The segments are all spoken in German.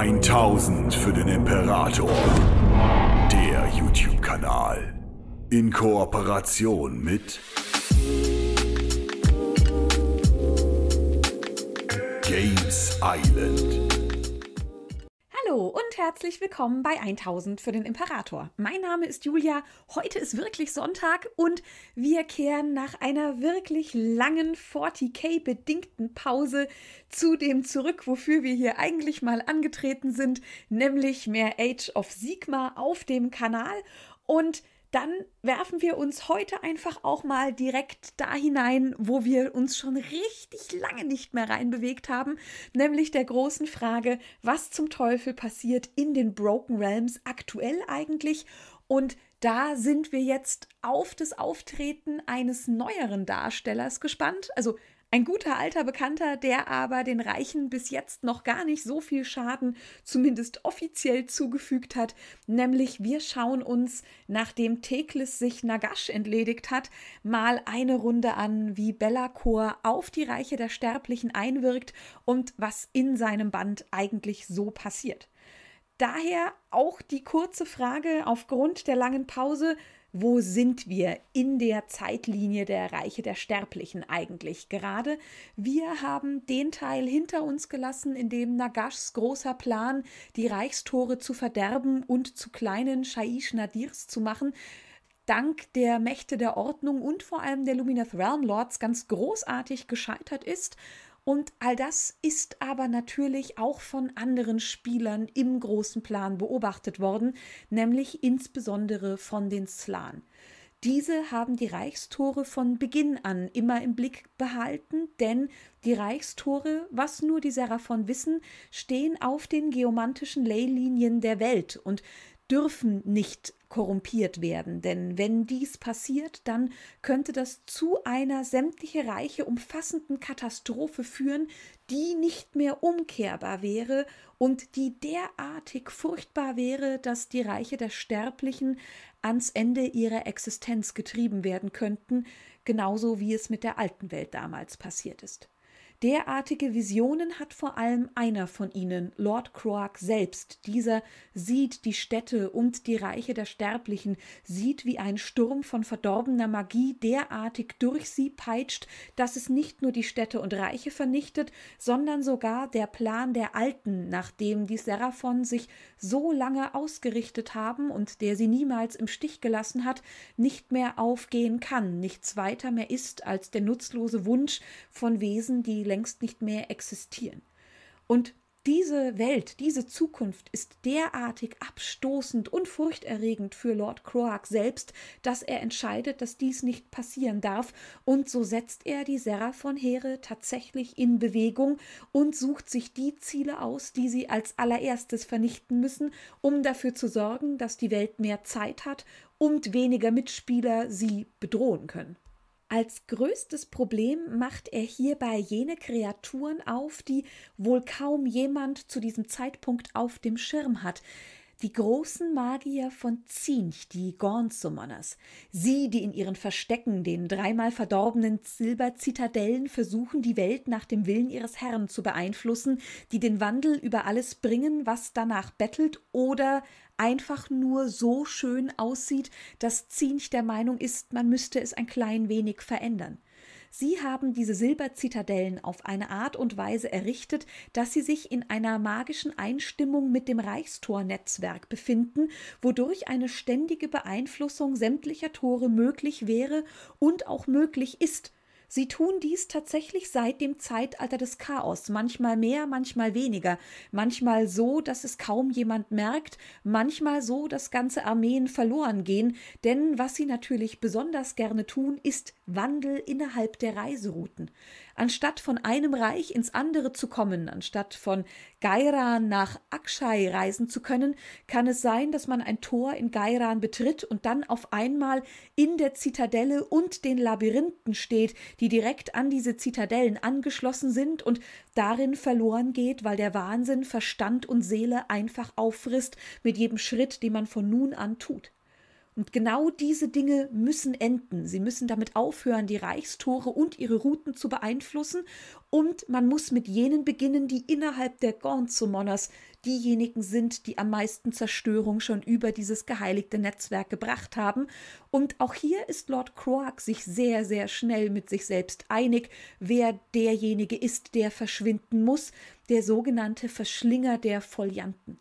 1000 für den Imperator. Der YouTube-Kanal. In Kooperation mit Games Island und herzlich willkommen bei 1000 für den Imperator. Mein Name ist Julia, heute ist wirklich Sonntag und wir kehren nach einer wirklich langen 40k-bedingten Pause zu dem zurück, wofür wir hier eigentlich mal angetreten sind, nämlich mehr Age of Sigma auf dem Kanal. Und dann werfen wir uns heute einfach auch mal direkt da hinein, wo wir uns schon richtig lange nicht mehr reinbewegt haben, nämlich der großen Frage, was zum Teufel passiert in den Broken Realms aktuell eigentlich und da sind wir jetzt auf das Auftreten eines neueren Darstellers gespannt. Also ein guter alter Bekannter, der aber den Reichen bis jetzt noch gar nicht so viel Schaden, zumindest offiziell zugefügt hat, nämlich wir schauen uns, nachdem Teklis sich Nagash entledigt hat, mal eine Runde an, wie Bellacor auf die Reiche der Sterblichen einwirkt und was in seinem Band eigentlich so passiert. Daher auch die kurze Frage aufgrund der langen Pause, wo sind wir in der Zeitlinie der Reiche der Sterblichen eigentlich gerade. Wir haben den Teil hinter uns gelassen, in dem Nagashs großer Plan, die Reichstore zu verderben und zu kleinen Shaish Nadirs zu machen, dank der Mächte der Ordnung und vor allem der Lumineth Realm Lords ganz großartig gescheitert ist und all das ist aber natürlich auch von anderen Spielern im großen Plan beobachtet worden, nämlich insbesondere von den Slan. Diese haben die Reichstore von Beginn an immer im Blick behalten, denn die Reichstore, was nur die Seraphon wissen, stehen auf den geomantischen Leylinien der Welt und dürfen nicht korrumpiert werden, denn wenn dies passiert, dann könnte das zu einer sämtliche Reiche umfassenden Katastrophe führen, die nicht mehr umkehrbar wäre und die derartig furchtbar wäre, dass die Reiche der Sterblichen ans Ende ihrer Existenz getrieben werden könnten, genauso wie es mit der alten Welt damals passiert ist. Derartige Visionen hat vor allem einer von ihnen, Lord Croak selbst. Dieser sieht die Städte und die Reiche der Sterblichen, sieht, wie ein Sturm von verdorbener Magie derartig durch sie peitscht, dass es nicht nur die Städte und Reiche vernichtet, sondern sogar der Plan der Alten, nach dem die Seraphon sich so lange ausgerichtet haben und der sie niemals im Stich gelassen hat, nicht mehr aufgehen kann, nichts weiter mehr ist als der nutzlose Wunsch von Wesen, die längst nicht mehr existieren. Und diese Welt, diese Zukunft ist derartig abstoßend und furchterregend für Lord Croak selbst, dass er entscheidet, dass dies nicht passieren darf, und so setzt er die seraphon von Here tatsächlich in Bewegung und sucht sich die Ziele aus, die sie als allererstes vernichten müssen, um dafür zu sorgen, dass die Welt mehr Zeit hat und weniger Mitspieler sie bedrohen können. Als größtes Problem macht er hierbei jene Kreaturen auf, die wohl kaum jemand zu diesem Zeitpunkt auf dem Schirm hat. Die großen Magier von Zinch, die gorn Sie, die in ihren Verstecken, den dreimal verdorbenen Silberzitadellen, versuchen, die Welt nach dem Willen ihres Herrn zu beeinflussen, die den Wandel über alles bringen, was danach bettelt oder einfach nur so schön aussieht, dass Zinch der Meinung ist, man müsste es ein klein wenig verändern. Sie haben diese Silberzitadellen auf eine Art und Weise errichtet, dass sie sich in einer magischen Einstimmung mit dem Reichstornetzwerk befinden, wodurch eine ständige Beeinflussung sämtlicher Tore möglich wäre und auch möglich ist, Sie tun dies tatsächlich seit dem Zeitalter des Chaos, manchmal mehr, manchmal weniger, manchmal so, dass es kaum jemand merkt, manchmal so, dass ganze Armeen verloren gehen, denn was sie natürlich besonders gerne tun, ist Wandel innerhalb der Reiserouten anstatt von einem Reich ins andere zu kommen, anstatt von Gairan nach Akshay reisen zu können, kann es sein, dass man ein Tor in Gairan betritt und dann auf einmal in der Zitadelle und den Labyrinthen steht, die direkt an diese Zitadellen angeschlossen sind und darin verloren geht, weil der Wahnsinn Verstand und Seele einfach auffrisst mit jedem Schritt, den man von nun an tut. Und genau diese Dinge müssen enden. Sie müssen damit aufhören, die Reichstore und ihre Routen zu beeinflussen. Und man muss mit jenen beginnen, die innerhalb der Gornzumoners diejenigen sind, die am meisten Zerstörung schon über dieses geheiligte Netzwerk gebracht haben. Und auch hier ist Lord Croak sich sehr, sehr schnell mit sich selbst einig, wer derjenige ist, der verschwinden muss, der sogenannte Verschlinger der Folianten.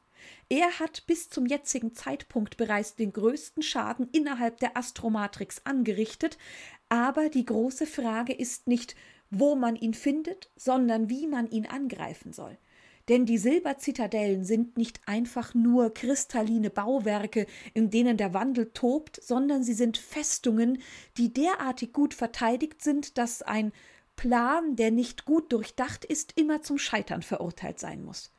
Er hat bis zum jetzigen Zeitpunkt bereits den größten Schaden innerhalb der Astromatrix angerichtet, aber die große Frage ist nicht, wo man ihn findet, sondern wie man ihn angreifen soll. Denn die Silberzitadellen sind nicht einfach nur kristalline Bauwerke, in denen der Wandel tobt, sondern sie sind Festungen, die derartig gut verteidigt sind, dass ein Plan, der nicht gut durchdacht ist, immer zum Scheitern verurteilt sein muss.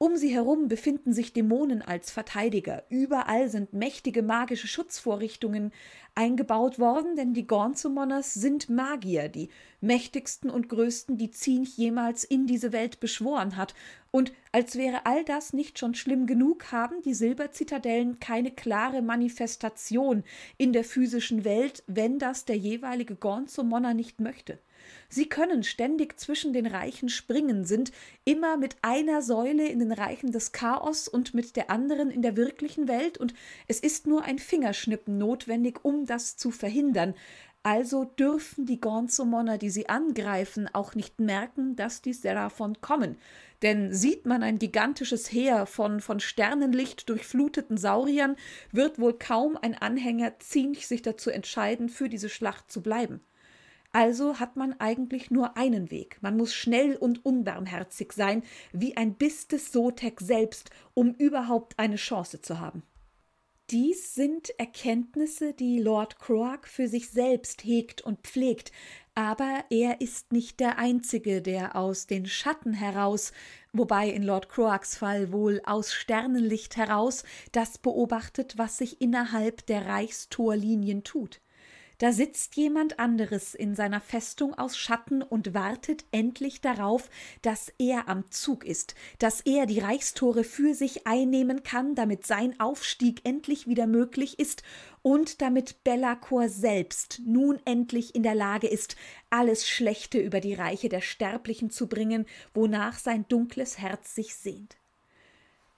Um sie herum befinden sich Dämonen als Verteidiger. Überall sind mächtige magische Schutzvorrichtungen eingebaut worden, denn die Gornzumoners sind Magier, die mächtigsten und größten, die Zinch jemals in diese Welt beschworen hat. Und als wäre all das nicht schon schlimm genug, haben die Silberzitadellen keine klare Manifestation in der physischen Welt, wenn das der jeweilige Gornzumoner nicht möchte. Sie können ständig zwischen den Reichen springen, sind immer mit einer Säule in den Reichen des Chaos und mit der anderen in der wirklichen Welt, und es ist nur ein Fingerschnippen notwendig, um das zu verhindern. Also dürfen die Gonzomoner, die sie angreifen, auch nicht merken, dass die Seraphon kommen. Denn sieht man ein gigantisches Heer von von Sternenlicht durchfluteten Sauriern, wird wohl kaum ein Anhänger Zinch sich dazu entscheiden, für diese Schlacht zu bleiben. Also hat man eigentlich nur einen Weg. Man muss schnell und unbarmherzig sein, wie ein Biss des Sotek selbst, um überhaupt eine Chance zu haben. Dies sind Erkenntnisse, die Lord Croak für sich selbst hegt und pflegt, aber er ist nicht der Einzige, der aus den Schatten heraus, wobei in Lord Croaks Fall wohl aus Sternenlicht heraus, das beobachtet, was sich innerhalb der Reichstorlinien tut. Da sitzt jemand anderes in seiner Festung aus Schatten und wartet endlich darauf, dass er am Zug ist, dass er die Reichstore für sich einnehmen kann, damit sein Aufstieg endlich wieder möglich ist und damit Bellacor selbst nun endlich in der Lage ist, alles Schlechte über die Reiche der Sterblichen zu bringen, wonach sein dunkles Herz sich sehnt.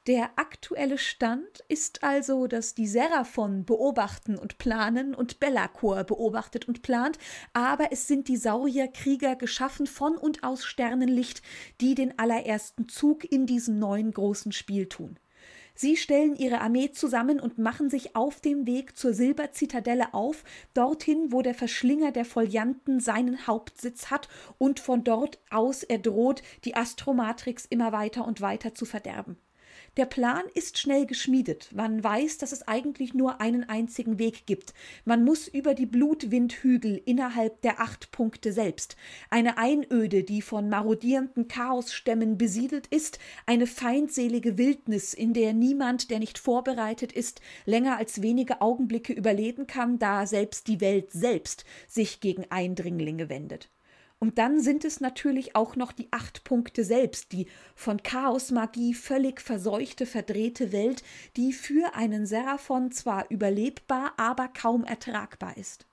Der aktuelle Stand ist also, dass die Seraphon beobachten und planen und Bellacor beobachtet und plant, aber es sind die Saurierkrieger geschaffen von und aus Sternenlicht, die den allerersten Zug in diesem neuen großen Spiel tun. Sie stellen ihre Armee zusammen und machen sich auf dem Weg zur Silberzitadelle auf, dorthin, wo der Verschlinger der Folianten seinen Hauptsitz hat und von dort aus er droht, die Astromatrix immer weiter und weiter zu verderben. Der Plan ist schnell geschmiedet. Man weiß, dass es eigentlich nur einen einzigen Weg gibt. Man muss über die Blutwindhügel innerhalb der acht Punkte selbst. Eine Einöde, die von marodierenden Chaosstämmen besiedelt ist, eine feindselige Wildnis, in der niemand, der nicht vorbereitet ist, länger als wenige Augenblicke überleben kann, da selbst die Welt selbst sich gegen Eindringlinge wendet. Und dann sind es natürlich auch noch die acht Punkte selbst, die von Chaosmagie völlig verseuchte, verdrehte Welt, die für einen Seraphon zwar überlebbar, aber kaum ertragbar ist.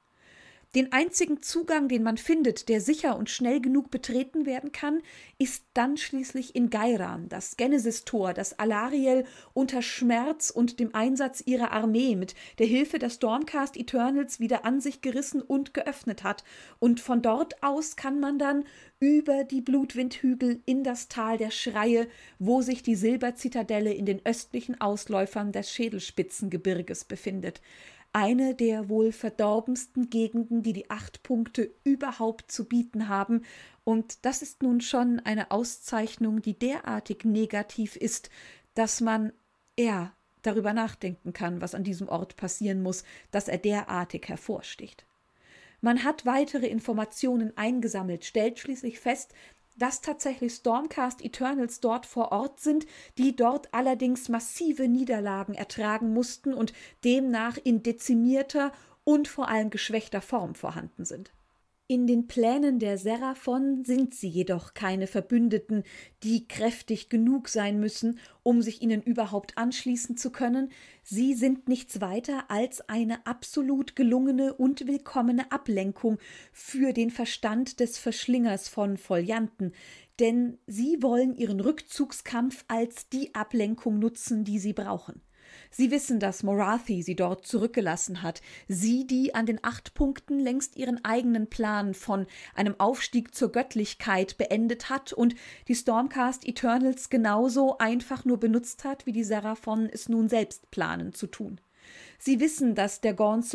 Den einzigen Zugang, den man findet, der sicher und schnell genug betreten werden kann, ist dann schließlich in Gairan, das Genesis-Tor, das Alariel unter Schmerz und dem Einsatz ihrer Armee mit der Hilfe der Stormcast Eternals wieder an sich gerissen und geöffnet hat. Und von dort aus kann man dann über die Blutwindhügel in das Tal der Schreie, wo sich die Silberzitadelle in den östlichen Ausläufern des Schädelspitzengebirges befindet eine der wohl verdorbensten Gegenden, die die acht Punkte überhaupt zu bieten haben. Und das ist nun schon eine Auszeichnung, die derartig negativ ist, dass man eher darüber nachdenken kann, was an diesem Ort passieren muss, dass er derartig hervorsticht. Man hat weitere Informationen eingesammelt, stellt schließlich fest, dass tatsächlich Stormcast Eternals dort vor Ort sind, die dort allerdings massive Niederlagen ertragen mussten und demnach in dezimierter und vor allem geschwächter Form vorhanden sind. In den Plänen der Seraphon sind sie jedoch keine Verbündeten, die kräftig genug sein müssen, um sich ihnen überhaupt anschließen zu können, sie sind nichts weiter als eine absolut gelungene und willkommene Ablenkung für den Verstand des Verschlingers von Folianten, denn sie wollen ihren Rückzugskampf als die Ablenkung nutzen, die sie brauchen. Sie wissen, dass Morathi sie dort zurückgelassen hat, sie, die an den acht Punkten längst ihren eigenen Plan von einem Aufstieg zur Göttlichkeit beendet hat und die Stormcast Eternals genauso einfach nur benutzt hat, wie die Seraphon es nun selbst planen zu tun. Sie wissen, dass der Gorn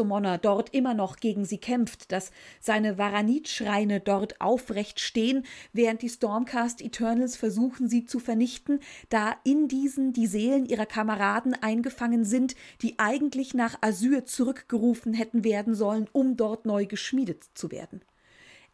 dort immer noch gegen sie kämpft, dass seine Varanit-Schreine dort aufrecht stehen, während die Stormcast Eternals versuchen, sie zu vernichten, da in diesen die Seelen ihrer Kameraden eingefangen sind, die eigentlich nach Asyr zurückgerufen hätten werden sollen, um dort neu geschmiedet zu werden.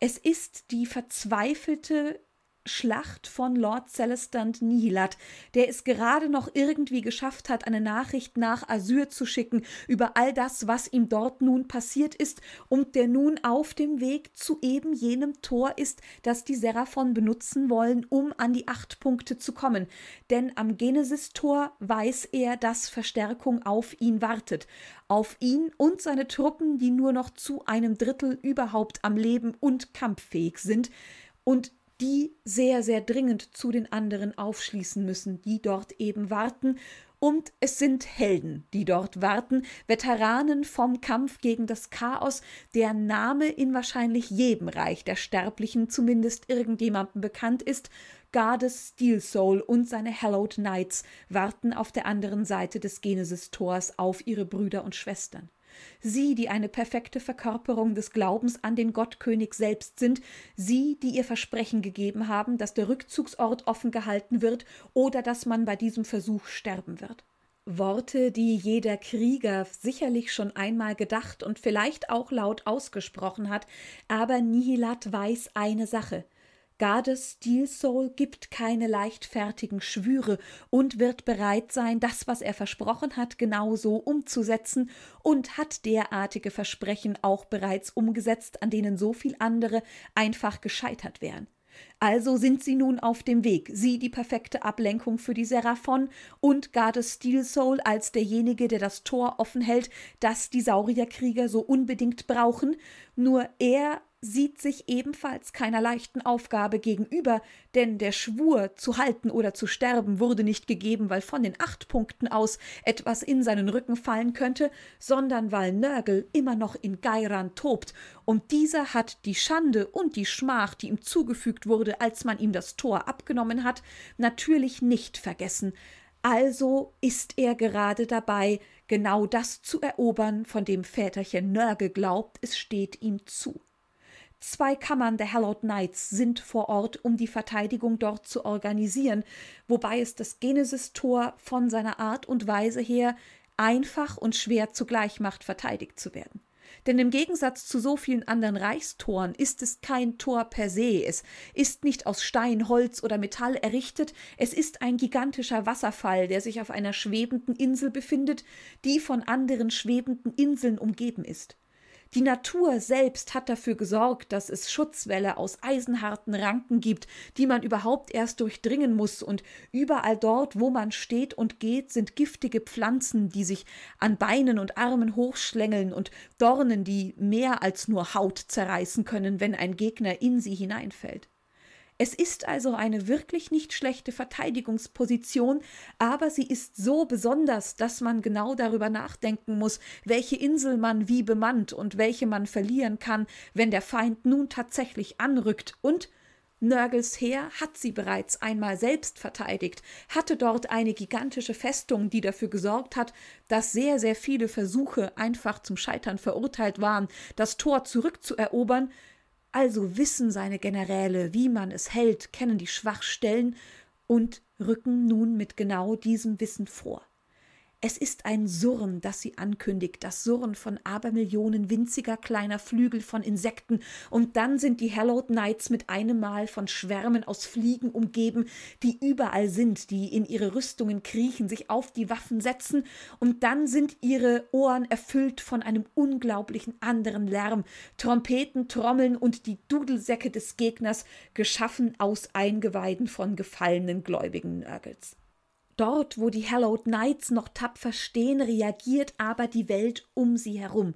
Es ist die verzweifelte Schlacht von Lord Celestant Nihilat, der es gerade noch irgendwie geschafft hat, eine Nachricht nach Asyr zu schicken über all das, was ihm dort nun passiert ist und der nun auf dem Weg zu eben jenem Tor ist, das die Seraphon benutzen wollen, um an die acht Punkte zu kommen. Denn am Genesis-Tor weiß er, dass Verstärkung auf ihn wartet. Auf ihn und seine Truppen, die nur noch zu einem Drittel überhaupt am Leben und kampffähig sind. Und die sehr, sehr dringend zu den anderen aufschließen müssen, die dort eben warten. Und es sind Helden, die dort warten, Veteranen vom Kampf gegen das Chaos, der Name in wahrscheinlich jedem Reich der Sterblichen zumindest irgendjemandem bekannt ist. Gardes Steel Soul und seine Hallowed Knights warten auf der anderen Seite des Genesis-Tors auf ihre Brüder und Schwestern. Sie, die eine perfekte Verkörperung des Glaubens an den Gottkönig selbst sind, Sie, die ihr Versprechen gegeben haben, dass der Rückzugsort offen gehalten wird oder dass man bei diesem Versuch sterben wird. Worte, die jeder Krieger sicherlich schon einmal gedacht und vielleicht auch laut ausgesprochen hat, aber Nihilat weiß eine Sache – Gades Steel Soul gibt keine leichtfertigen Schwüre und wird bereit sein, das, was er versprochen hat, genauso umzusetzen und hat derartige Versprechen auch bereits umgesetzt, an denen so viel andere einfach gescheitert wären. Also sind sie nun auf dem Weg, sie die perfekte Ablenkung für die Seraphon und Gades Steel Soul als derjenige, der das Tor offen hält, das die Saurierkrieger so unbedingt brauchen, nur er sieht sich ebenfalls keiner leichten Aufgabe gegenüber, denn der Schwur, zu halten oder zu sterben, wurde nicht gegeben, weil von den acht Punkten aus etwas in seinen Rücken fallen könnte, sondern weil Nörgel immer noch in Geiran tobt, und dieser hat die Schande und die Schmach, die ihm zugefügt wurde, als man ihm das Tor abgenommen hat, natürlich nicht vergessen. Also ist er gerade dabei, genau das zu erobern, von dem Väterchen Nörgel glaubt, es steht ihm zu. Zwei Kammern der Hallowed Knights sind vor Ort, um die Verteidigung dort zu organisieren, wobei es das Genesis-Tor von seiner Art und Weise her einfach und schwer zugleich macht, verteidigt zu werden. Denn im Gegensatz zu so vielen anderen Reichstoren ist es kein Tor per se, es ist nicht aus Stein, Holz oder Metall errichtet, es ist ein gigantischer Wasserfall, der sich auf einer schwebenden Insel befindet, die von anderen schwebenden Inseln umgeben ist. Die Natur selbst hat dafür gesorgt, dass es Schutzwälle aus eisenharten Ranken gibt, die man überhaupt erst durchdringen muss, und überall dort, wo man steht und geht, sind giftige Pflanzen, die sich an Beinen und Armen hochschlängeln und Dornen, die mehr als nur Haut zerreißen können, wenn ein Gegner in sie hineinfällt. Es ist also eine wirklich nicht schlechte Verteidigungsposition, aber sie ist so besonders, dass man genau darüber nachdenken muss, welche Insel man wie bemannt und welche man verlieren kann, wenn der Feind nun tatsächlich anrückt und Nörgels Heer hat sie bereits einmal selbst verteidigt, hatte dort eine gigantische Festung, die dafür gesorgt hat, dass sehr, sehr viele Versuche einfach zum Scheitern verurteilt waren, das Tor zurückzuerobern, also wissen seine Generäle, wie man es hält, kennen die Schwachstellen und rücken nun mit genau diesem Wissen vor. Es ist ein Surren, das sie ankündigt, das Surren von Abermillionen winziger kleiner Flügel von Insekten, und dann sind die Hallowed Knights mit einem Mal von Schwärmen aus Fliegen umgeben, die überall sind, die in ihre Rüstungen kriechen, sich auf die Waffen setzen, und dann sind ihre Ohren erfüllt von einem unglaublichen anderen Lärm, Trompeten, Trommeln und die Dudelsäcke des Gegners, geschaffen aus Eingeweiden von gefallenen gläubigen Nörgels. Dort, wo die Hallowed Knights noch tapfer stehen, reagiert aber die Welt um sie herum.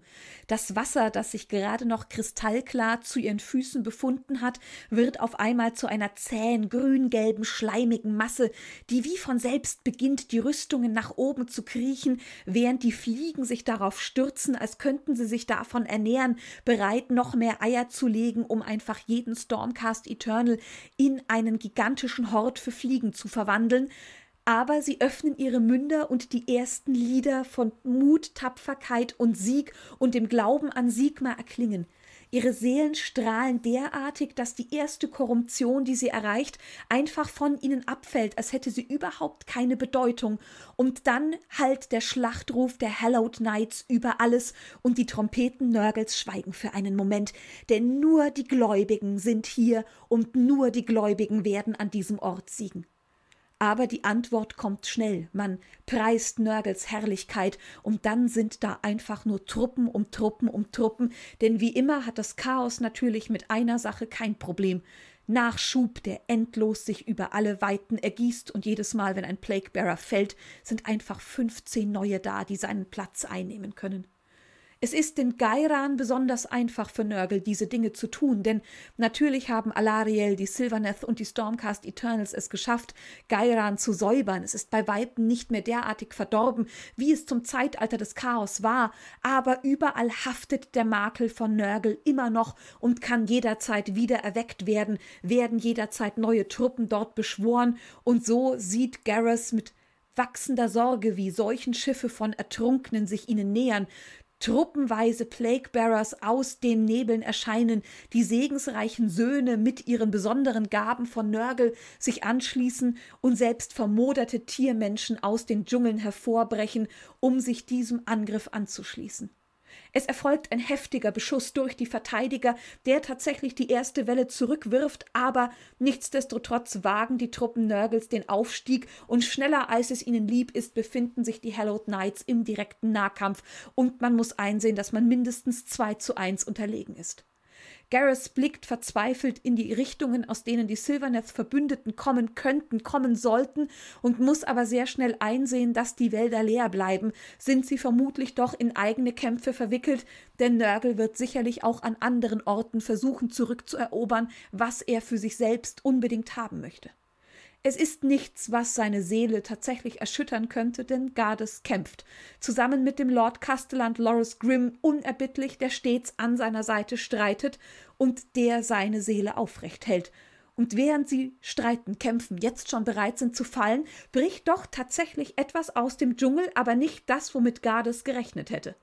Das Wasser, das sich gerade noch kristallklar zu ihren Füßen befunden hat, wird auf einmal zu einer zähen, grün-gelben, schleimigen Masse, die wie von selbst beginnt, die Rüstungen nach oben zu kriechen, während die Fliegen sich darauf stürzen, als könnten sie sich davon ernähren, bereit, noch mehr Eier zu legen, um einfach jeden Stormcast Eternal in einen gigantischen Hort für Fliegen zu verwandeln aber sie öffnen ihre Münder und die ersten Lieder von Mut, Tapferkeit und Sieg und dem Glauben an Sigma erklingen. Ihre Seelen strahlen derartig, dass die erste Korruption, die sie erreicht, einfach von ihnen abfällt, als hätte sie überhaupt keine Bedeutung. Und dann hallt der Schlachtruf der Hallowed Knights über alles und die Trompeten Nörgels schweigen für einen Moment, denn nur die Gläubigen sind hier und nur die Gläubigen werden an diesem Ort siegen aber die Antwort kommt schnell. Man preist Nörgels Herrlichkeit und dann sind da einfach nur Truppen um Truppen um Truppen, denn wie immer hat das Chaos natürlich mit einer Sache kein Problem. Nachschub, der endlos sich über alle Weiten ergießt und jedes Mal, wenn ein Plaguebearer fällt, sind einfach 15 neue da, die seinen Platz einnehmen können. Es ist den Geiran besonders einfach für Nörgel, diese Dinge zu tun, denn natürlich haben Alariel, die Sylvaneth und die Stormcast Eternals es geschafft, Geiran zu säubern. Es ist bei Weitem nicht mehr derartig verdorben, wie es zum Zeitalter des Chaos war, aber überall haftet der Makel von Nörgel immer noch und kann jederzeit wieder erweckt werden, werden jederzeit neue Truppen dort beschworen und so sieht Garrus mit wachsender Sorge, wie solchen Schiffe von Ertrunkenen sich ihnen nähern. Truppenweise Plaguebearers aus den Nebeln erscheinen, die segensreichen Söhne mit ihren besonderen Gaben von Nörgel sich anschließen und selbst vermoderte Tiermenschen aus den Dschungeln hervorbrechen, um sich diesem Angriff anzuschließen. Es erfolgt ein heftiger Beschuss durch die Verteidiger, der tatsächlich die erste Welle zurückwirft, aber nichtsdestotrotz wagen die Truppen Nörgels den Aufstieg und schneller als es ihnen lieb ist, befinden sich die Hallowed Knights im direkten Nahkampf und man muss einsehen, dass man mindestens 2 zu 1 unterlegen ist. Garrus blickt verzweifelt in die Richtungen, aus denen die Silverneth-Verbündeten kommen könnten, kommen sollten und muss aber sehr schnell einsehen, dass die Wälder leer bleiben, sind sie vermutlich doch in eigene Kämpfe verwickelt, denn Nörgel wird sicherlich auch an anderen Orten versuchen zurückzuerobern, was er für sich selbst unbedingt haben möchte. Es ist nichts, was seine Seele tatsächlich erschüttern könnte, denn Gardes kämpft. Zusammen mit dem Lord Castellan Loris Grimm unerbittlich, der stets an seiner Seite streitet und der seine Seele aufrecht hält. Und während sie streiten, kämpfen, jetzt schon bereit sind zu fallen, bricht doch tatsächlich etwas aus dem Dschungel, aber nicht das, womit Gardes gerechnet hätte.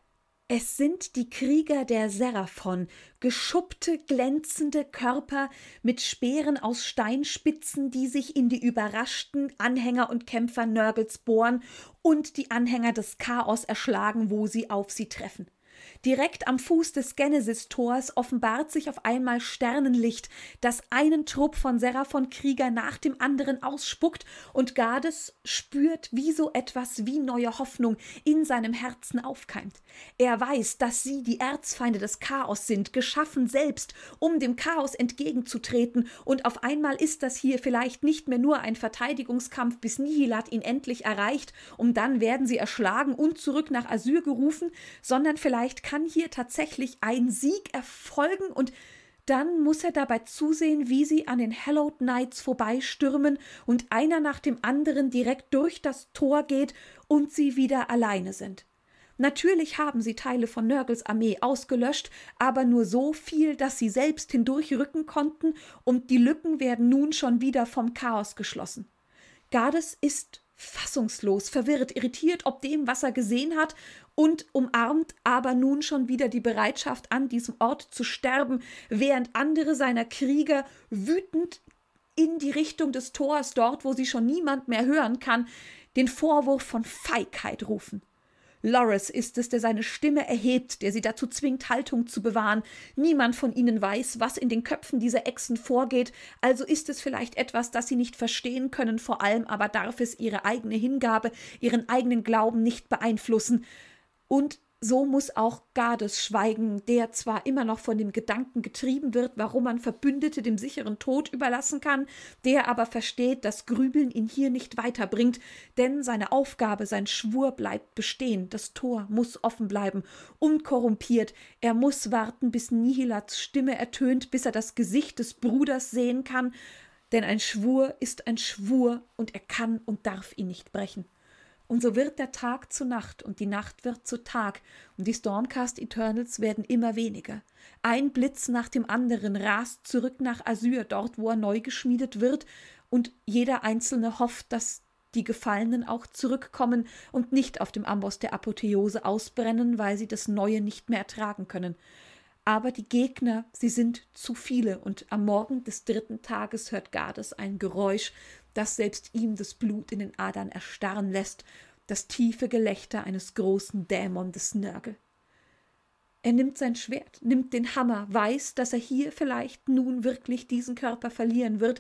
Es sind die Krieger der Seraphon, geschuppte, glänzende Körper mit Speeren aus Steinspitzen, die sich in die überraschten Anhänger und Kämpfer Nörgels bohren und die Anhänger des Chaos erschlagen, wo sie auf sie treffen. Direkt am Fuß des Genesis-Tors offenbart sich auf einmal Sternenlicht, das einen Trupp von Seraphon-Krieger nach dem anderen ausspuckt, und Gades spürt, wie so etwas wie neue Hoffnung in seinem Herzen aufkeimt. Er weiß, dass sie die Erzfeinde des Chaos sind, geschaffen selbst, um dem Chaos entgegenzutreten, und auf einmal ist das hier vielleicht nicht mehr nur ein Verteidigungskampf, bis Nihilat ihn endlich erreicht, und dann werden sie erschlagen und zurück nach Asyr gerufen, sondern vielleicht kann hier tatsächlich ein Sieg erfolgen und dann muss er dabei zusehen, wie sie an den Hallowed Knights vorbeistürmen und einer nach dem anderen direkt durch das Tor geht und sie wieder alleine sind. Natürlich haben sie Teile von Nörgels Armee ausgelöscht, aber nur so viel, dass sie selbst hindurchrücken konnten und die Lücken werden nun schon wieder vom Chaos geschlossen. Gades ist fassungslos, verwirrt, irritiert ob dem, was er gesehen hat, und umarmt aber nun schon wieder die Bereitschaft, an diesem Ort zu sterben, während andere seiner Krieger wütend in die Richtung des Tors, dort, wo sie schon niemand mehr hören kann, den Vorwurf von Feigheit rufen. Loris ist es, der seine Stimme erhebt, der sie dazu zwingt, Haltung zu bewahren. Niemand von ihnen weiß, was in den Köpfen dieser Echsen vorgeht, also ist es vielleicht etwas, das sie nicht verstehen können, vor allem aber darf es ihre eigene Hingabe, ihren eigenen Glauben nicht beeinflussen. Und so muss auch Gades schweigen, der zwar immer noch von dem Gedanken getrieben wird, warum man Verbündete dem sicheren Tod überlassen kann, der aber versteht, dass Grübeln ihn hier nicht weiterbringt, denn seine Aufgabe, sein Schwur bleibt bestehen, das Tor muss offen bleiben, unkorrumpiert, er muss warten, bis Nihilats Stimme ertönt, bis er das Gesicht des Bruders sehen kann, denn ein Schwur ist ein Schwur und er kann und darf ihn nicht brechen. Und so wird der Tag zu Nacht und die Nacht wird zu Tag und die Stormcast Eternals werden immer weniger. Ein Blitz nach dem anderen rast zurück nach Asyr, dort wo er neu geschmiedet wird, und jeder Einzelne hofft, dass die Gefallenen auch zurückkommen und nicht auf dem Amboss der Apotheose ausbrennen, weil sie das Neue nicht mehr ertragen können. Aber die Gegner, sie sind zu viele, und am Morgen des dritten Tages hört Gades ein Geräusch, dass selbst ihm das Blut in den Adern erstarren lässt, das tiefe Gelächter eines großen Dämon des Nörgel. Er nimmt sein Schwert, nimmt den Hammer, weiß, dass er hier vielleicht nun wirklich diesen Körper verlieren wird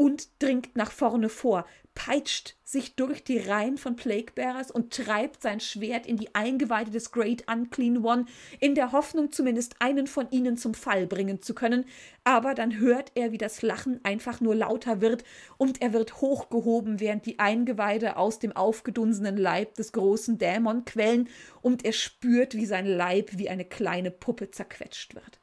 und dringt nach vorne vor, peitscht sich durch die Reihen von Plaguebearers und treibt sein Schwert in die Eingeweide des Great Unclean One, in der Hoffnung, zumindest einen von ihnen zum Fall bringen zu können. Aber dann hört er, wie das Lachen einfach nur lauter wird und er wird hochgehoben, während die Eingeweide aus dem aufgedunsenen Leib des großen Dämon quellen und er spürt, wie sein Leib wie eine kleine Puppe zerquetscht wird.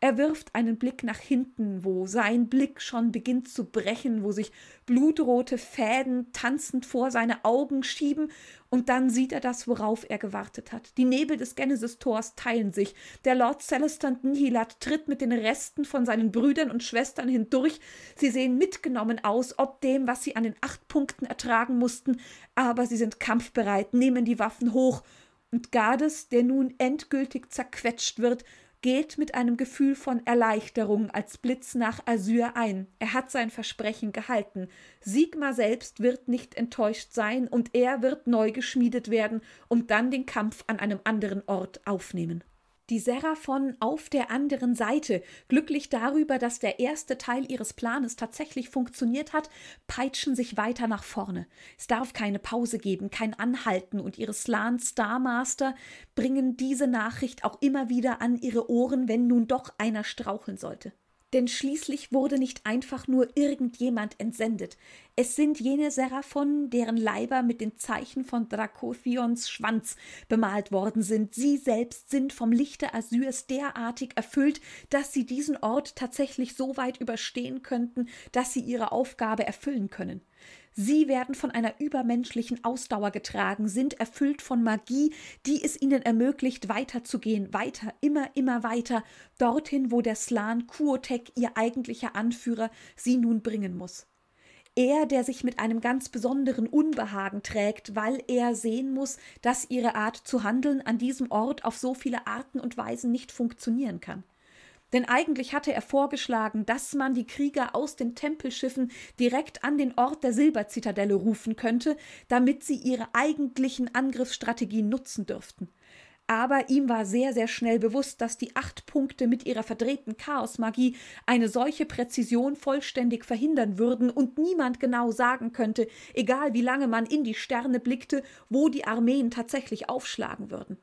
Er wirft einen Blick nach hinten, wo sein Blick schon beginnt zu brechen, wo sich blutrote Fäden tanzend vor seine Augen schieben, und dann sieht er das, worauf er gewartet hat. Die Nebel des Genesis-Tors teilen sich. Der Lord Celestant Nihilat tritt mit den Resten von seinen Brüdern und Schwestern hindurch. Sie sehen mitgenommen aus, ob dem, was sie an den acht Punkten ertragen mussten, aber sie sind kampfbereit, nehmen die Waffen hoch. Und Gades, der nun endgültig zerquetscht wird, geht mit einem Gefühl von Erleichterung als Blitz nach Asyr ein. Er hat sein Versprechen gehalten. Sigmar selbst wird nicht enttäuscht sein und er wird neu geschmiedet werden und dann den Kampf an einem anderen Ort aufnehmen die Seraphon auf der anderen Seite, glücklich darüber, dass der erste Teil ihres Planes tatsächlich funktioniert hat, peitschen sich weiter nach vorne. Es darf keine Pause geben, kein Anhalten und ihre Slan Starmaster bringen diese Nachricht auch immer wieder an ihre Ohren, wenn nun doch einer straucheln sollte. Denn schließlich wurde nicht einfach nur irgendjemand entsendet. Es sind jene Seraphonen, deren Leiber mit den Zeichen von Dracothions Schwanz bemalt worden sind. Sie selbst sind vom Lichte Asyrs derartig erfüllt, dass sie diesen Ort tatsächlich so weit überstehen könnten, dass sie ihre Aufgabe erfüllen können. Sie werden von einer übermenschlichen Ausdauer getragen, sind erfüllt von Magie, die es ihnen ermöglicht, weiterzugehen, weiter, immer, immer weiter, dorthin, wo der Slan Kuotek, ihr eigentlicher Anführer, sie nun bringen muss. Er, der sich mit einem ganz besonderen Unbehagen trägt, weil er sehen muss, dass ihre Art zu handeln an diesem Ort auf so viele Arten und Weisen nicht funktionieren kann. Denn eigentlich hatte er vorgeschlagen, dass man die Krieger aus den Tempelschiffen direkt an den Ort der Silberzitadelle rufen könnte, damit sie ihre eigentlichen Angriffsstrategien nutzen dürften. Aber ihm war sehr, sehr schnell bewusst, dass die acht Punkte mit ihrer verdrehten Chaosmagie eine solche Präzision vollständig verhindern würden und niemand genau sagen könnte, egal wie lange man in die Sterne blickte, wo die Armeen tatsächlich aufschlagen würden.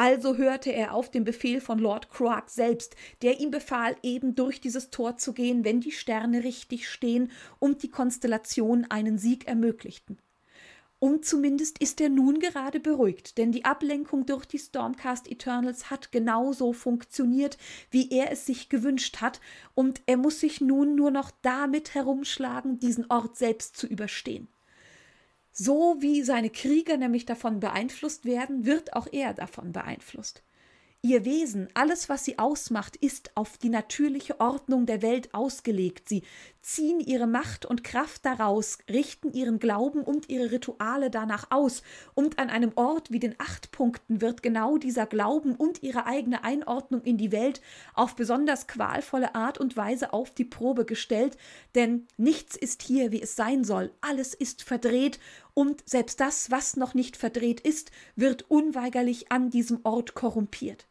Also hörte er auf den Befehl von Lord Croak selbst, der ihm befahl, eben durch dieses Tor zu gehen, wenn die Sterne richtig stehen und die Konstellation einen Sieg ermöglichten. Und zumindest ist er nun gerade beruhigt, denn die Ablenkung durch die Stormcast Eternals hat genauso funktioniert, wie er es sich gewünscht hat, und er muss sich nun nur noch damit herumschlagen, diesen Ort selbst zu überstehen. So wie seine Krieger nämlich davon beeinflusst werden, wird auch er davon beeinflusst. Ihr Wesen, alles, was sie ausmacht, ist auf die natürliche Ordnung der Welt ausgelegt. Sie ziehen ihre Macht und Kraft daraus, richten ihren Glauben und ihre Rituale danach aus. Und an einem Ort wie den Achtpunkten wird genau dieser Glauben und ihre eigene Einordnung in die Welt auf besonders qualvolle Art und Weise auf die Probe gestellt. Denn nichts ist hier, wie es sein soll. Alles ist verdreht und selbst das, was noch nicht verdreht ist, wird unweigerlich an diesem Ort korrumpiert.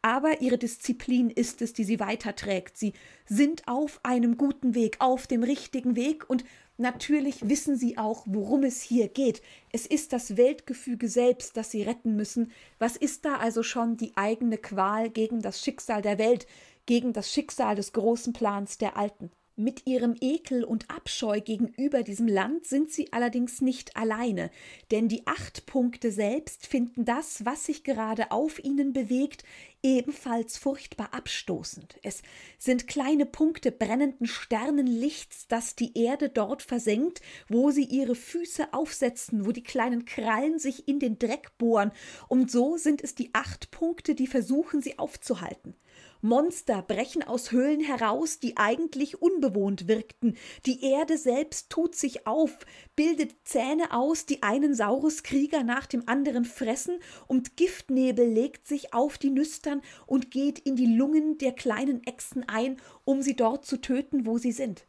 Aber ihre Disziplin ist es, die sie weiterträgt. Sie sind auf einem guten Weg, auf dem richtigen Weg und natürlich wissen sie auch, worum es hier geht. Es ist das Weltgefüge selbst, das sie retten müssen. Was ist da also schon die eigene Qual gegen das Schicksal der Welt, gegen das Schicksal des großen Plans der Alten? Mit ihrem Ekel und Abscheu gegenüber diesem Land sind sie allerdings nicht alleine, denn die acht Punkte selbst finden das, was sich gerade auf ihnen bewegt, ebenfalls furchtbar abstoßend. Es sind kleine Punkte brennenden Sternenlichts, das die Erde dort versenkt, wo sie ihre Füße aufsetzen, wo die kleinen Krallen sich in den Dreck bohren, und so sind es die acht Punkte, die versuchen, sie aufzuhalten. Monster brechen aus Höhlen heraus, die eigentlich unbewohnt wirkten. Die Erde selbst tut sich auf, bildet Zähne aus, die einen Sauruskrieger nach dem anderen fressen, und Giftnebel legt sich auf die Nüstern und geht in die Lungen der kleinen Echsen ein, um sie dort zu töten, wo sie sind.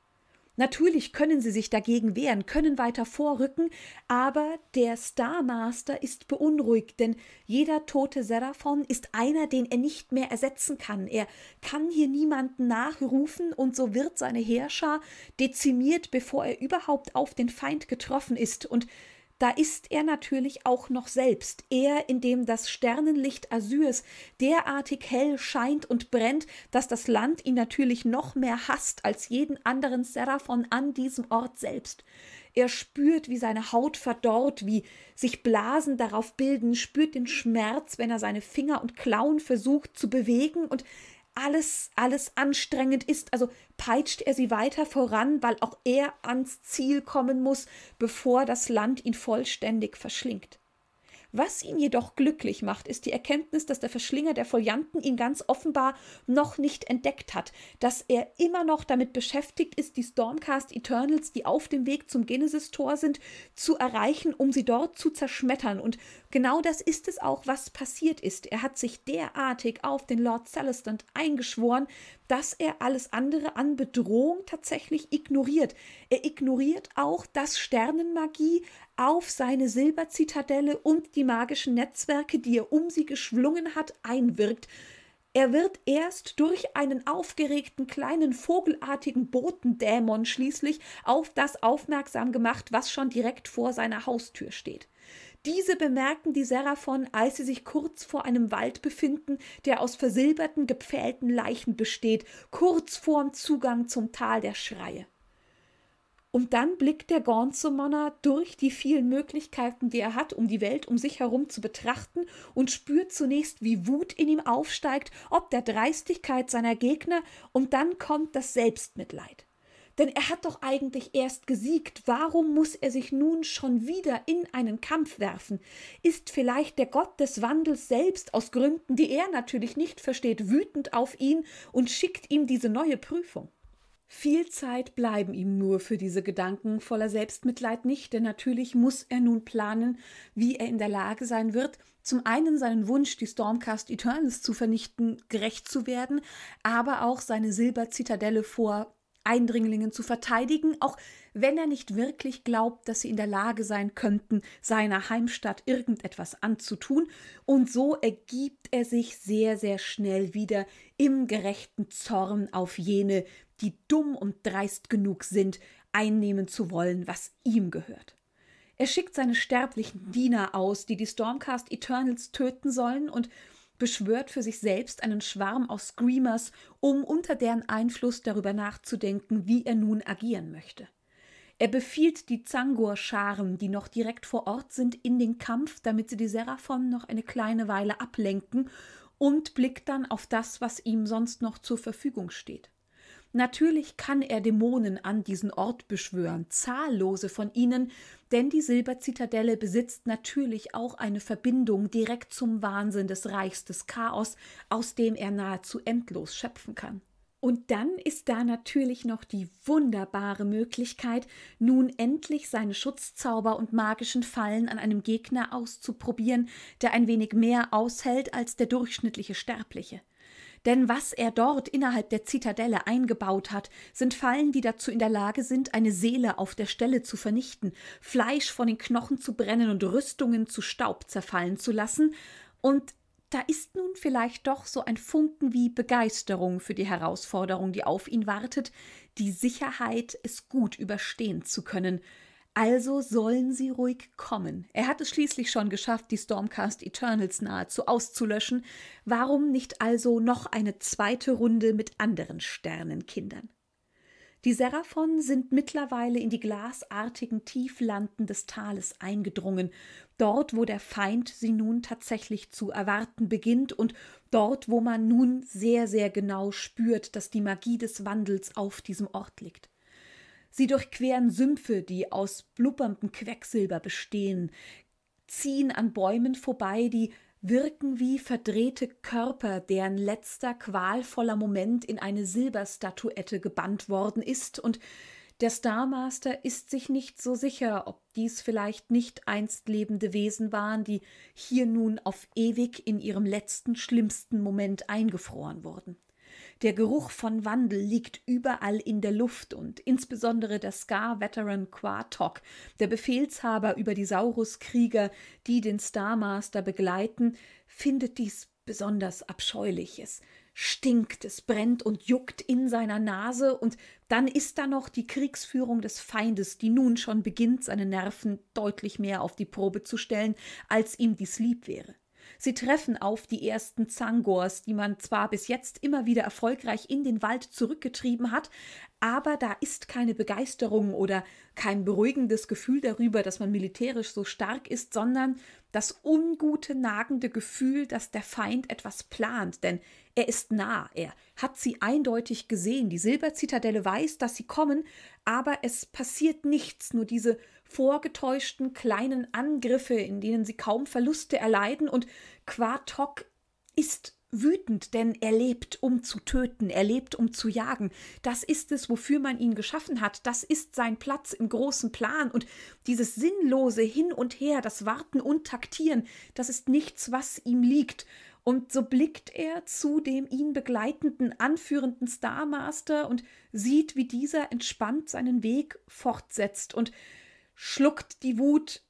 Natürlich können sie sich dagegen wehren, können weiter vorrücken, aber der Star Master ist beunruhigt, denn jeder tote Seraphon ist einer, den er nicht mehr ersetzen kann. Er kann hier niemanden nachrufen und so wird seine Heerschar dezimiert, bevor er überhaupt auf den Feind getroffen ist. Und da ist er natürlich auch noch selbst, er, in dem das Sternenlicht Asyrs derartig hell scheint und brennt, dass das Land ihn natürlich noch mehr hasst als jeden anderen Seraphon an diesem Ort selbst. Er spürt, wie seine Haut verdorrt, wie sich Blasen darauf bilden, spürt den Schmerz, wenn er seine Finger und Klauen versucht zu bewegen und alles, alles anstrengend ist. Also peitscht er sie weiter voran, weil auch er ans Ziel kommen muss, bevor das Land ihn vollständig verschlingt. Was ihn jedoch glücklich macht, ist die Erkenntnis, dass der Verschlinger der Folianten ihn ganz offenbar noch nicht entdeckt hat, dass er immer noch damit beschäftigt ist, die Stormcast Eternals, die auf dem Weg zum Genesis-Tor sind, zu erreichen, um sie dort zu zerschmettern und Genau das ist es auch, was passiert ist. Er hat sich derartig auf den Lord Celestant eingeschworen, dass er alles andere an Bedrohung tatsächlich ignoriert. Er ignoriert auch, dass Sternenmagie auf seine Silberzitadelle und die magischen Netzwerke, die er um sie geschwungen hat, einwirkt. Er wird erst durch einen aufgeregten kleinen vogelartigen Botendämon schließlich auf das aufmerksam gemacht, was schon direkt vor seiner Haustür steht. Diese bemerken die Seraphon, als sie sich kurz vor einem Wald befinden, der aus versilberten, gepfählten Leichen besteht, kurz vorm Zugang zum Tal der Schreie. Und dann blickt der Gornsumoner durch die vielen Möglichkeiten, die er hat, um die Welt um sich herum zu betrachten und spürt zunächst, wie Wut in ihm aufsteigt, ob der Dreistigkeit seiner Gegner, und dann kommt das Selbstmitleid. Denn er hat doch eigentlich erst gesiegt. Warum muss er sich nun schon wieder in einen Kampf werfen? Ist vielleicht der Gott des Wandels selbst aus Gründen, die er natürlich nicht versteht, wütend auf ihn und schickt ihm diese neue Prüfung? Viel Zeit bleiben ihm nur für diese Gedanken voller Selbstmitleid nicht, denn natürlich muss er nun planen, wie er in der Lage sein wird, zum einen seinen Wunsch, die Stormcast Eternals zu vernichten, gerecht zu werden, aber auch seine Silberzitadelle vor Eindringlingen zu verteidigen, auch wenn er nicht wirklich glaubt, dass sie in der Lage sein könnten, seiner Heimstadt irgendetwas anzutun, und so ergibt er sich sehr, sehr schnell wieder im gerechten Zorn auf jene, die dumm und dreist genug sind, einnehmen zu wollen, was ihm gehört. Er schickt seine sterblichen Diener aus, die die Stormcast Eternals töten sollen, und beschwört für sich selbst einen Schwarm aus Screamers, um unter deren Einfluss darüber nachzudenken, wie er nun agieren möchte. Er befiehlt die Zangor-Scharen, die noch direkt vor Ort sind, in den Kampf, damit sie die Seraphon noch eine kleine Weile ablenken und blickt dann auf das, was ihm sonst noch zur Verfügung steht. Natürlich kann er Dämonen an diesen Ort beschwören, zahllose von ihnen, denn die Silberzitadelle besitzt natürlich auch eine Verbindung direkt zum Wahnsinn des Reichs des Chaos, aus dem er nahezu endlos schöpfen kann. Und dann ist da natürlich noch die wunderbare Möglichkeit, nun endlich seine Schutzzauber und magischen Fallen an einem Gegner auszuprobieren, der ein wenig mehr aushält als der durchschnittliche Sterbliche. Denn was er dort innerhalb der Zitadelle eingebaut hat, sind Fallen, die dazu in der Lage sind, eine Seele auf der Stelle zu vernichten, Fleisch von den Knochen zu brennen und Rüstungen zu Staub zerfallen zu lassen, und da ist nun vielleicht doch so ein Funken wie Begeisterung für die Herausforderung, die auf ihn wartet, die Sicherheit, es gut überstehen zu können, also sollen sie ruhig kommen. Er hat es schließlich schon geschafft, die Stormcast Eternals nahezu auszulöschen. Warum nicht also noch eine zweite Runde mit anderen Sternenkindern? Die Seraphon sind mittlerweile in die glasartigen Tieflanden des Tales eingedrungen, dort, wo der Feind sie nun tatsächlich zu erwarten beginnt und dort, wo man nun sehr, sehr genau spürt, dass die Magie des Wandels auf diesem Ort liegt. Sie durchqueren Sümpfe, die aus blubberndem Quecksilber bestehen, ziehen an Bäumen vorbei, die wirken wie verdrehte Körper, deren letzter qualvoller Moment in eine Silberstatuette gebannt worden ist, und der Starmaster ist sich nicht so sicher, ob dies vielleicht nicht einst lebende Wesen waren, die hier nun auf ewig in ihrem letzten schlimmsten Moment eingefroren wurden. Der Geruch von Wandel liegt überall in der Luft und insbesondere der Scar-Veteran Quartok, der Befehlshaber über die Saurus-Krieger, die den Starmaster begleiten, findet dies besonders abscheulich. Es stinkt, es brennt und juckt in seiner Nase, und dann ist da noch die Kriegsführung des Feindes, die nun schon beginnt, seine Nerven deutlich mehr auf die Probe zu stellen, als ihm dies lieb wäre. Sie treffen auf die ersten Zangors, die man zwar bis jetzt immer wieder erfolgreich in den Wald zurückgetrieben hat, aber da ist keine Begeisterung oder kein beruhigendes Gefühl darüber, dass man militärisch so stark ist, sondern das ungute, nagende Gefühl, dass der Feind etwas plant, denn er ist nah, er hat sie eindeutig gesehen. Die Silberzitadelle weiß, dass sie kommen, aber es passiert nichts, nur diese vorgetäuschten kleinen Angriffe, in denen sie kaum Verluste erleiden, und Quartok ist wütend, denn er lebt, um zu töten, er lebt, um zu jagen. Das ist es, wofür man ihn geschaffen hat, das ist sein Platz im großen Plan und dieses sinnlose Hin und Her, das Warten und Taktieren, das ist nichts, was ihm liegt. Und so blickt er zu dem ihn begleitenden, anführenden Starmaster und sieht, wie dieser entspannt seinen Weg fortsetzt und schluckt die Wut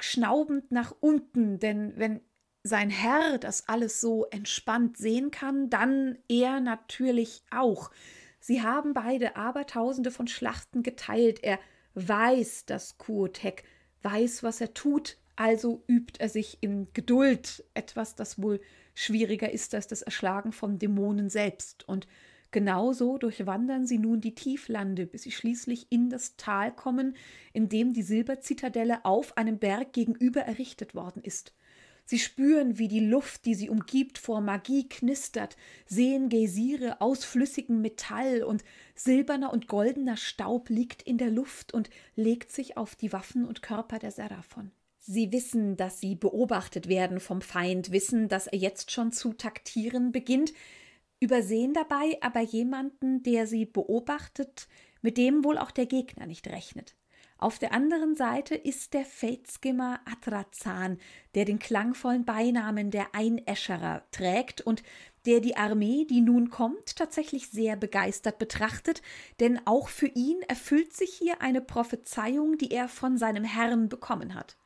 schnaubend nach unten, denn wenn sein Herr das alles so entspannt sehen kann, dann er natürlich auch. Sie haben beide Abertausende von Schlachten geteilt. Er weiß, dass Kuotek weiß, was er tut, also übt er sich in Geduld, etwas, das wohl schwieriger ist als das Erschlagen von Dämonen selbst. Und Genauso durchwandern sie nun die Tieflande, bis sie schließlich in das Tal kommen, in dem die Silberzitadelle auf einem Berg gegenüber errichtet worden ist. Sie spüren, wie die Luft, die sie umgibt, vor Magie knistert, sehen Geysire aus flüssigem Metall und silberner und goldener Staub liegt in der Luft und legt sich auf die Waffen und Körper der Seraphon. Sie wissen, dass sie beobachtet werden vom Feind, wissen, dass er jetzt schon zu taktieren beginnt, übersehen dabei aber jemanden, der sie beobachtet, mit dem wohl auch der Gegner nicht rechnet. Auf der anderen Seite ist der Fateskimmer Atrazan, der den klangvollen Beinamen der Einäscherer trägt und der die Armee, die nun kommt, tatsächlich sehr begeistert betrachtet, denn auch für ihn erfüllt sich hier eine Prophezeiung, die er von seinem Herrn bekommen hat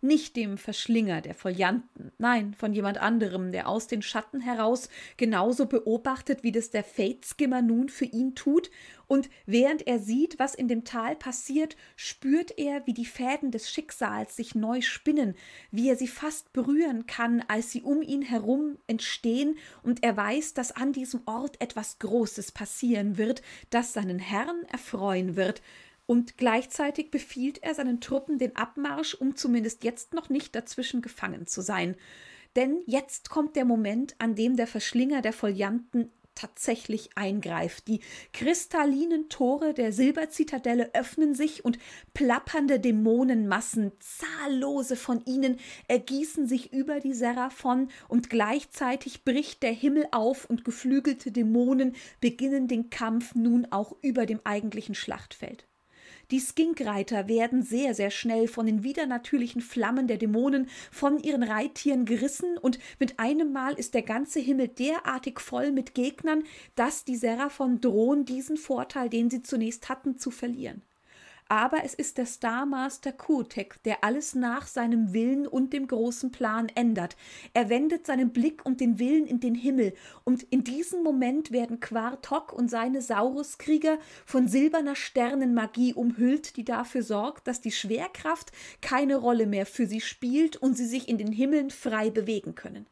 nicht dem Verschlinger der Folianten, nein, von jemand anderem, der aus den Schatten heraus genauso beobachtet, wie das der Fateskimmer nun für ihn tut, und während er sieht, was in dem Tal passiert, spürt er, wie die Fäden des Schicksals sich neu spinnen, wie er sie fast berühren kann, als sie um ihn herum entstehen, und er weiß, dass an diesem Ort etwas Großes passieren wird, das seinen Herrn erfreuen wird, und gleichzeitig befiehlt er seinen Truppen den Abmarsch, um zumindest jetzt noch nicht dazwischen gefangen zu sein. Denn jetzt kommt der Moment, an dem der Verschlinger der Folianten tatsächlich eingreift. Die kristallinen Tore der Silberzitadelle öffnen sich und plappernde Dämonenmassen, zahllose von ihnen, ergießen sich über die Seraphon und gleichzeitig bricht der Himmel auf und geflügelte Dämonen beginnen den Kampf nun auch über dem eigentlichen Schlachtfeld. Die Skinkreiter werden sehr, sehr schnell von den widernatürlichen Flammen der Dämonen von ihren Reittieren gerissen und mit einem Mal ist der ganze Himmel derartig voll mit Gegnern, dass die Seraphon drohen, diesen Vorteil, den sie zunächst hatten, zu verlieren aber es ist der Star Master Kutek, der alles nach seinem Willen und dem großen Plan ändert. Er wendet seinen Blick und den Willen in den Himmel, und in diesem Moment werden Quartok und seine Sauruskrieger von silberner Sternenmagie umhüllt, die dafür sorgt, dass die Schwerkraft keine Rolle mehr für sie spielt und sie sich in den Himmeln frei bewegen können.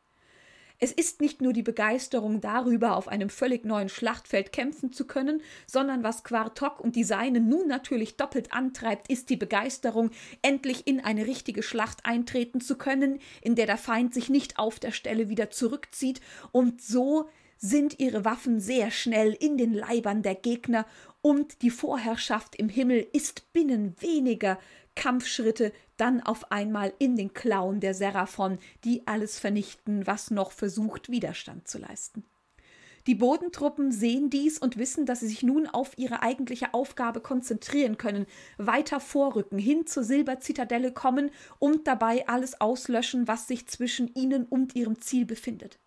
Es ist nicht nur die Begeisterung darüber, auf einem völlig neuen Schlachtfeld kämpfen zu können, sondern was Quartok und die Seine nun natürlich doppelt antreibt, ist die Begeisterung, endlich in eine richtige Schlacht eintreten zu können, in der der Feind sich nicht auf der Stelle wieder zurückzieht und so sind ihre Waffen sehr schnell in den Leibern der Gegner und die Vorherrschaft im Himmel ist binnen weniger Kampfschritte dann auf einmal in den Klauen der Seraphon, die alles vernichten, was noch versucht, Widerstand zu leisten. Die Bodentruppen sehen dies und wissen, dass sie sich nun auf ihre eigentliche Aufgabe konzentrieren können, weiter vorrücken, hin zur Silberzitadelle kommen und dabei alles auslöschen, was sich zwischen ihnen und ihrem Ziel befindet.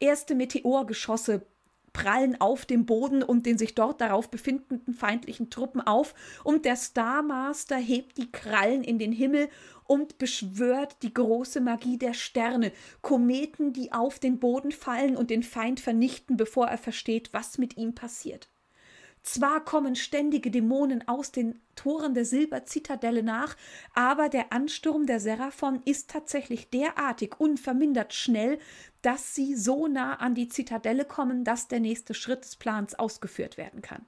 Erste Meteorgeschosse prallen auf dem Boden und den sich dort darauf befindenden feindlichen Truppen auf und der Star Master hebt die Krallen in den Himmel und beschwört die große Magie der Sterne, Kometen, die auf den Boden fallen und den Feind vernichten, bevor er versteht, was mit ihm passiert. Zwar kommen ständige Dämonen aus den Toren der Silberzitadelle nach, aber der Ansturm der Seraphon ist tatsächlich derartig unvermindert schnell, dass sie so nah an die Zitadelle kommen, dass der nächste Schritt des Plans ausgeführt werden kann.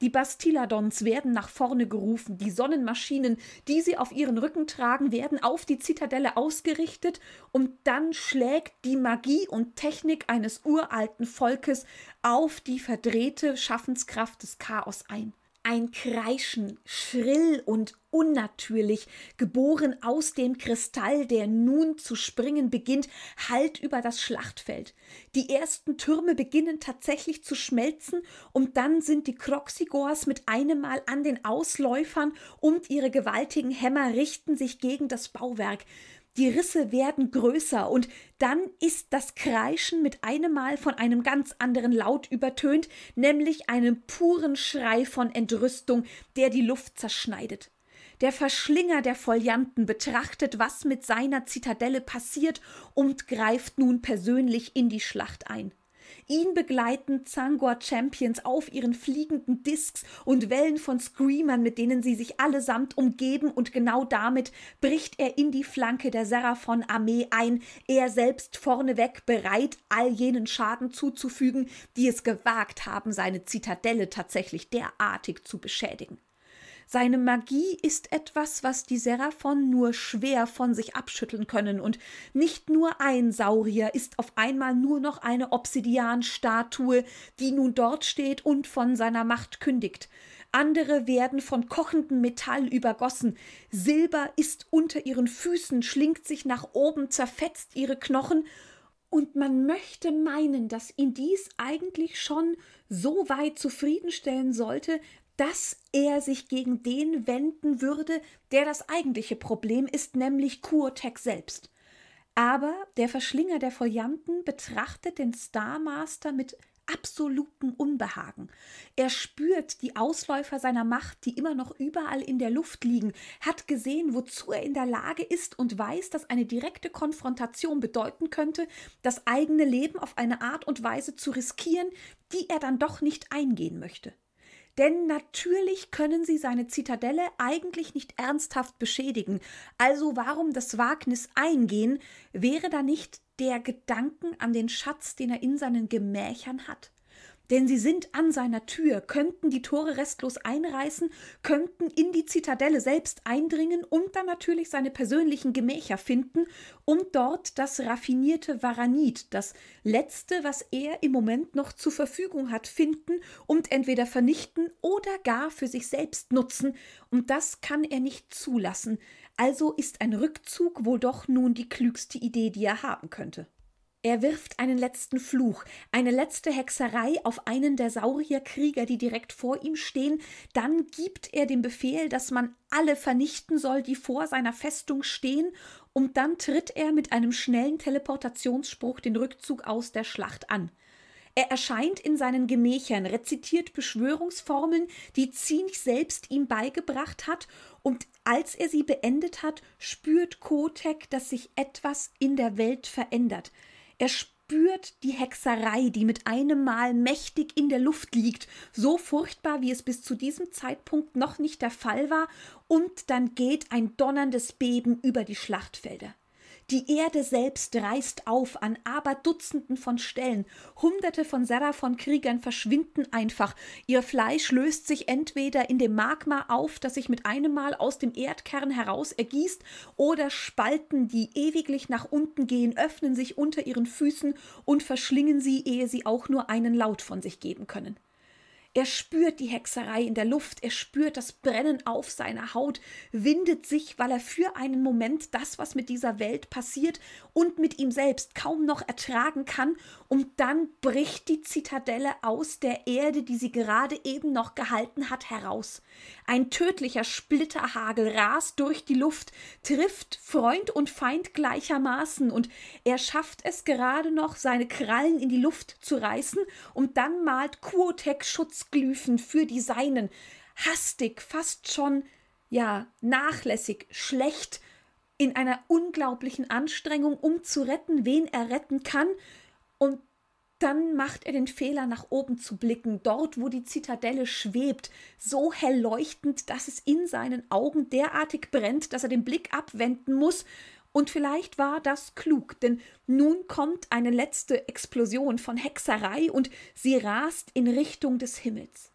Die Bastiladons werden nach vorne gerufen, die Sonnenmaschinen, die sie auf ihren Rücken tragen, werden auf die Zitadelle ausgerichtet und dann schlägt die Magie und Technik eines uralten Volkes auf die verdrehte Schaffenskraft des Chaos ein ein Kreischen, schrill und unnatürlich, geboren aus dem Kristall, der nun zu springen beginnt, hallt über das Schlachtfeld. Die ersten Türme beginnen tatsächlich zu schmelzen und dann sind die Kroxigors mit einem Mal an den Ausläufern und ihre gewaltigen Hämmer richten sich gegen das Bauwerk die Risse werden größer und dann ist das Kreischen mit einem Mal von einem ganz anderen Laut übertönt, nämlich einem puren Schrei von Entrüstung, der die Luft zerschneidet. Der Verschlinger der Folianten betrachtet, was mit seiner Zitadelle passiert und greift nun persönlich in die Schlacht ein. Ihn begleiten Zangor Champions auf ihren fliegenden Discs und Wellen von Screamern, mit denen sie sich allesamt umgeben und genau damit bricht er in die Flanke der Seraphon Armee ein, er selbst vorneweg bereit, all jenen Schaden zuzufügen, die es gewagt haben, seine Zitadelle tatsächlich derartig zu beschädigen. Seine Magie ist etwas, was die Seraphon nur schwer von sich abschütteln können, und nicht nur ein Saurier ist auf einmal nur noch eine Obsidianstatue, die nun dort steht und von seiner Macht kündigt. Andere werden von kochendem Metall übergossen. Silber ist unter ihren Füßen, schlingt sich nach oben, zerfetzt ihre Knochen, und man möchte meinen, dass ihn dies eigentlich schon so weit zufriedenstellen sollte, dass er sich gegen den wenden würde, der das eigentliche Problem ist, nämlich Kurtek selbst. Aber der Verschlinger der Folianten betrachtet den Starmaster mit absolutem Unbehagen. Er spürt die Ausläufer seiner Macht, die immer noch überall in der Luft liegen, hat gesehen, wozu er in der Lage ist und weiß, dass eine direkte Konfrontation bedeuten könnte, das eigene Leben auf eine Art und Weise zu riskieren, die er dann doch nicht eingehen möchte. Denn natürlich können sie seine Zitadelle eigentlich nicht ernsthaft beschädigen. Also warum das Wagnis eingehen? Wäre da nicht der Gedanken an den Schatz, den er in seinen Gemächern hat? denn sie sind an seiner Tür, könnten die Tore restlos einreißen, könnten in die Zitadelle selbst eindringen und dann natürlich seine persönlichen Gemächer finden und dort das raffinierte Varanit, das letzte, was er im Moment noch zur Verfügung hat, finden und entweder vernichten oder gar für sich selbst nutzen, und das kann er nicht zulassen, also ist ein Rückzug wohl doch nun die klügste Idee, die er haben könnte. Er wirft einen letzten Fluch, eine letzte Hexerei auf einen der Saurierkrieger, die direkt vor ihm stehen. Dann gibt er den Befehl, dass man alle vernichten soll, die vor seiner Festung stehen. Und dann tritt er mit einem schnellen Teleportationsspruch den Rückzug aus der Schlacht an. Er erscheint in seinen Gemächern, rezitiert Beschwörungsformeln, die Zinch selbst ihm beigebracht hat, und als er sie beendet hat, spürt Kotek, dass sich etwas in der Welt verändert. Er spürt die Hexerei, die mit einem Mal mächtig in der Luft liegt, so furchtbar, wie es bis zu diesem Zeitpunkt noch nicht der Fall war, und dann geht ein donnerndes Beben über die Schlachtfelder. Die Erde selbst reißt auf an Aberdutzenden von Stellen. Hunderte von Seraphon-Kriegern verschwinden einfach. Ihr Fleisch löst sich entweder in dem Magma auf, das sich mit einem Mal aus dem Erdkern heraus ergießt, oder Spalten, die ewiglich nach unten gehen, öffnen sich unter ihren Füßen und verschlingen sie, ehe sie auch nur einen Laut von sich geben können. Er spürt die Hexerei in der Luft, er spürt das Brennen auf seiner Haut, windet sich, weil er für einen Moment das, was mit dieser Welt passiert und mit ihm selbst kaum noch ertragen kann, und dann bricht die Zitadelle aus der Erde, die sie gerade eben noch gehalten hat, heraus. Ein tödlicher Splitterhagel rast durch die Luft, trifft Freund und Feind gleichermaßen und er schafft es gerade noch, seine Krallen in die Luft zu reißen und dann malt Kuotek Schutzglyphen für die Seinen. Hastig, fast schon, ja, nachlässig, schlecht, in einer unglaublichen Anstrengung, um zu retten, wen er retten kann. Und dann macht er den Fehler, nach oben zu blicken, dort, wo die Zitadelle schwebt, so hell leuchtend, dass es in seinen Augen derartig brennt, dass er den Blick abwenden muss. Und vielleicht war das klug, denn nun kommt eine letzte Explosion von Hexerei und sie rast in Richtung des Himmels.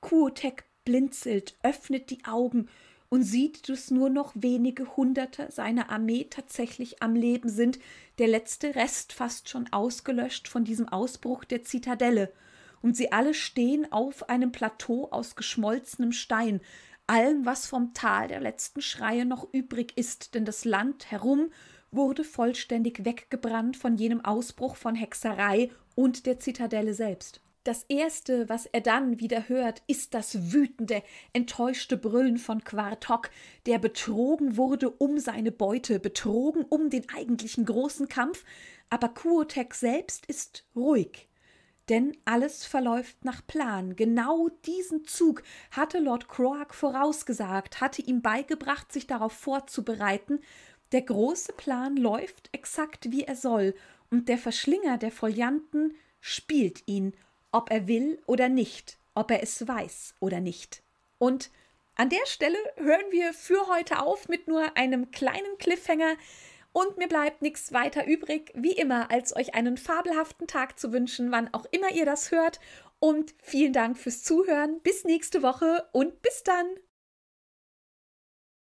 Kuotek blinzelt, öffnet die Augen und sieht, dass nur noch wenige Hunderte seiner Armee tatsächlich am Leben sind, der letzte Rest fast schon ausgelöscht von diesem Ausbruch der Zitadelle. Und sie alle stehen auf einem Plateau aus geschmolzenem Stein, allem, was vom Tal der letzten Schreie noch übrig ist, denn das Land herum wurde vollständig weggebrannt von jenem Ausbruch von Hexerei und der Zitadelle selbst. Das Erste, was er dann wieder hört, ist das wütende, enttäuschte Brüllen von Quartok, der betrogen wurde um seine Beute, betrogen um den eigentlichen großen Kampf, aber Kuotek selbst ist ruhig. Denn alles verläuft nach Plan. Genau diesen Zug hatte Lord Croak vorausgesagt, hatte ihm beigebracht, sich darauf vorzubereiten. Der große Plan läuft exakt wie er soll, und der Verschlinger der Folianten spielt ihn ob er will oder nicht, ob er es weiß oder nicht. Und an der Stelle hören wir für heute auf mit nur einem kleinen Cliffhanger. Und mir bleibt nichts weiter übrig, wie immer, als euch einen fabelhaften Tag zu wünschen, wann auch immer ihr das hört. Und vielen Dank fürs Zuhören. Bis nächste Woche und bis dann.